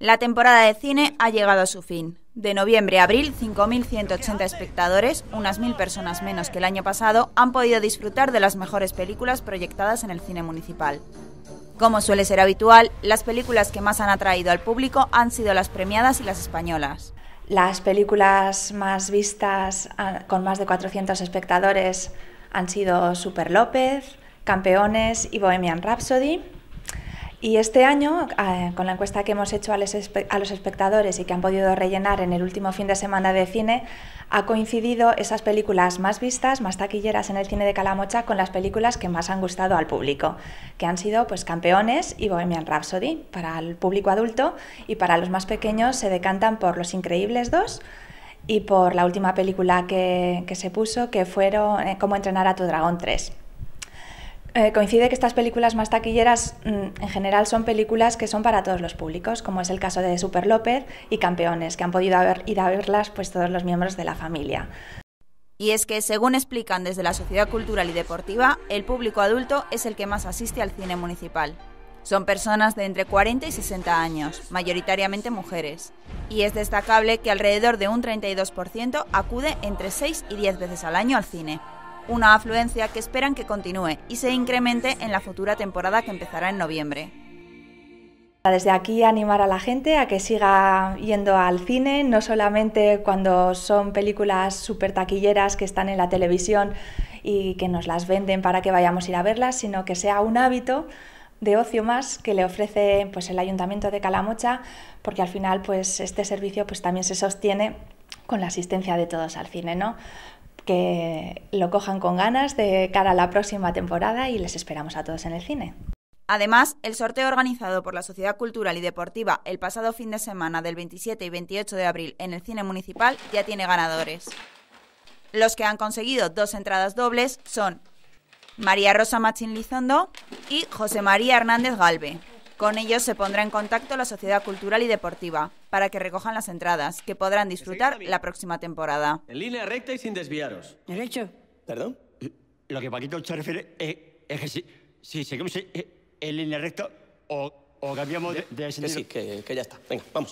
La temporada de cine ha llegado a su fin. De noviembre a abril, 5.180 espectadores, unas 1.000 personas menos que el año pasado, han podido disfrutar de las mejores películas proyectadas en el cine municipal. Como suele ser habitual, las películas que más han atraído al público han sido las premiadas y las españolas. Las películas más vistas ah, con más de 400 espectadores han sido Super López, Campeones y Bohemian Rhapsody. Y este año, ah, con la encuesta que hemos hecho a, los espectadores y que han podido rellenar en el último fin de semana de cine, ha coincidido esas películas más vistas, más taquilleras en el cine de Calamocha, con las películas que más han gustado al público, que han sido pues, Campeones y Bohemian Rhapsody para el público adulto y para los más pequeños se decantan por Los Increíbles 2 y por la última película que, se puso, que fueron eh, Cómo entrenar a tu dragón 3. Eh, coincide que estas películas más taquilleras mm, en general son películas que son para todos los públicos, como es el caso de Super López y Campeones, que han podido haber, ir a verlas pues, todos los miembros de la familia. Y es que, según explican desde la Sociedad Cultural y Deportiva, el público adulto es el que más asiste al cine municipal. Son personas de entre 40 y 60 años, mayoritariamente mujeres. Y es destacable que alrededor de un 32% acude entre 6 y 10 veces al año al cine una afluencia que esperan que continúe y se incremente en la futura temporada que empezará en noviembre. Desde aquí animar a la gente a que siga yendo al cine, no solamente cuando son películas super taquilleras que están en la televisión y que nos las venden para que vayamos a ir a verlas, sino que sea un hábito de ocio más que le ofrece pues, el Ayuntamiento de Calamocha, porque al final pues, este servicio pues, también se sostiene con la asistencia de todos al cine. ¿no? que lo cojan con ganas de cara a la próxima temporada y les esperamos a todos en el cine. Además, el sorteo organizado por la Sociedad Cultural y Deportiva el pasado fin de semana del 27 y 28 de abril en el Cine Municipal ya tiene ganadores. Los que han conseguido dos entradas dobles son María Rosa Machín Lizondo y José María Hernández Galve. Con ellos se pondrá en contacto la Sociedad Cultural y Deportiva para que recojan las entradas, que podrán disfrutar la próxima temporada. En línea recta y sin desviaros. Derecho. ¿Perdón? Lo que Paquito se refiere es, que si, seguimos en línea recta o, cambiamos de, de sí, que ya está. Venga, vamos.